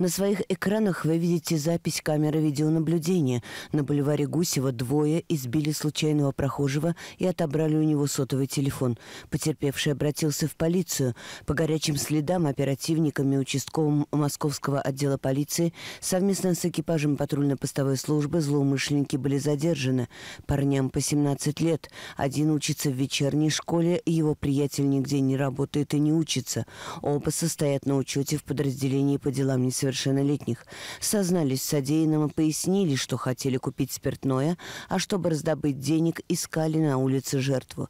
На своих экранах вы видите запись камеры видеонаблюдения. На бульваре Гусева двое избили случайного прохожего и отобрали у него сотовый телефон. Потерпевший обратился в полицию. По горячим следам оперативниками участковым московского отдела полиции совместно с экипажем патрульно-постовой службы злоумышленники были задержаны. Парням по 17 лет. Один учится в вечерней школе, его приятель нигде не работает и не учится. Оба состоят на учете в подразделении по делам несовершеннолетних несовершеннолетних, сознались в и пояснили, что хотели купить спиртное, а чтобы раздобыть денег, искали на улице жертву.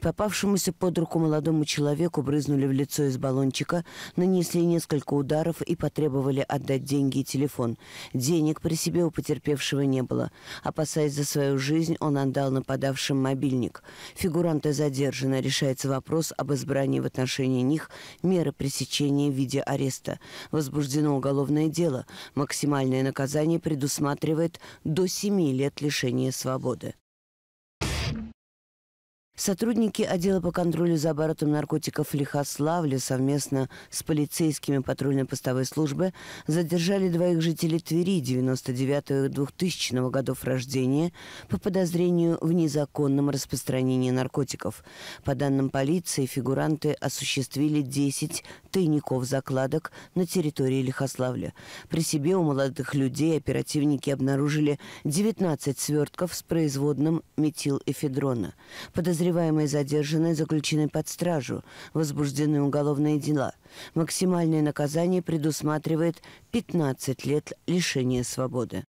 Попавшемуся под руку молодому человеку брызнули в лицо из баллончика, нанесли несколько ударов и потребовали отдать деньги и телефон. Денег при себе у потерпевшего не было. Опасаясь за свою жизнь, он отдал нападавшим мобильник. Фигуранты задержаны, решается вопрос об избрании в отношении них меры пресечения в виде ареста. Возбуждено уголовное уголовное дело. Максимальное наказание предусматривает до 7 лет лишения свободы. Сотрудники отдела по контролю за оборотом наркотиков Лихославля совместно с полицейскими патрульно-постовой службы задержали двоих жителей Твери 99 и 2000 годов рождения по подозрению в незаконном распространении наркотиков. По данным полиции, фигуранты осуществили 10 тайников закладок на территории Лихославля. При себе у молодых людей оперативники обнаружили 19 свертков с производным метилэфедрона. Подозрение Подозреваемые задержаны, заключены под стражу, возбуждены уголовные дела. Максимальное наказание предусматривает 15 лет лишения свободы.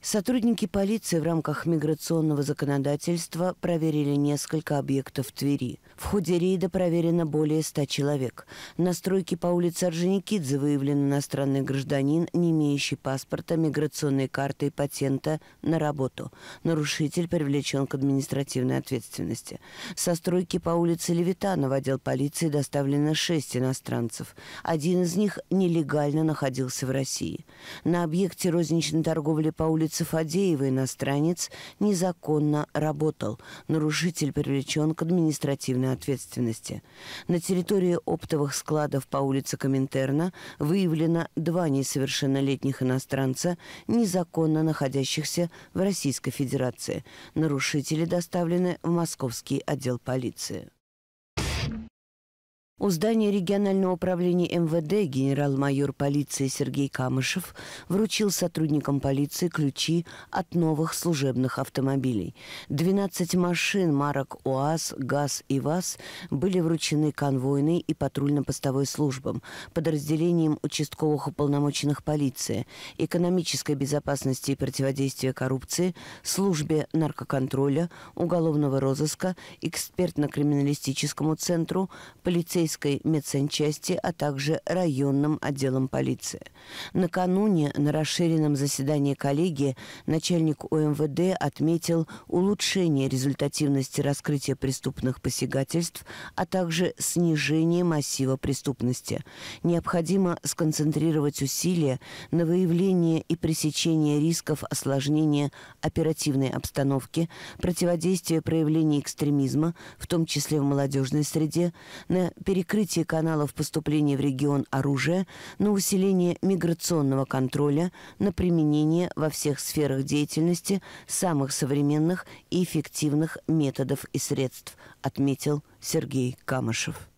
Сотрудники полиции в рамках миграционного законодательства проверили несколько объектов Твери. В ходе рейда проверено более ста человек. На стройке по улице Орджоникидзе выявлен иностранный гражданин, не имеющий паспорта, миграционной карты и патента на работу. Нарушитель привлечен к административной ответственности. Со стройки по улице Левитана в отдел полиции доставлено шесть иностранцев. Один из них нелегально находился в России. На объекте розничной торговли по улице улице Фадеева иностранец незаконно работал. Нарушитель привлечен к административной ответственности. На территории оптовых складов по улице Коминтерна выявлено два несовершеннолетних иностранца, незаконно находящихся в Российской Федерации. Нарушители доставлены в Московский отдел полиции. У здания регионального управления МВД генерал-майор полиции Сергей Камышев вручил сотрудникам полиции ключи от новых служебных автомобилей. 12 машин марок УАЗ, ГАЗ и ВАЗ были вручены конвойной и патрульно-постовой службам, подразделениям участковых уполномоченных полиции, экономической безопасности и противодействия коррупции, службе наркоконтроля, уголовного розыска, экспертно-криминалистическому центру, полицейскому армейской медсанчасти, а также районным отделом полиции. Накануне на расширенном заседании коллегии начальник ОМВД отметил улучшение результативности раскрытия преступных посягательств, а также снижение массива преступности. Необходимо сконцентрировать усилия на выявлении и пресечении рисков осложнения оперативной обстановки, противодействие проявлению экстремизма, в том числе в молодежной среде, на пересечении перекрытие каналов поступления в регион оружия, на усиление миграционного контроля, на применение во всех сферах деятельности самых современных и эффективных методов и средств, отметил Сергей Камышев.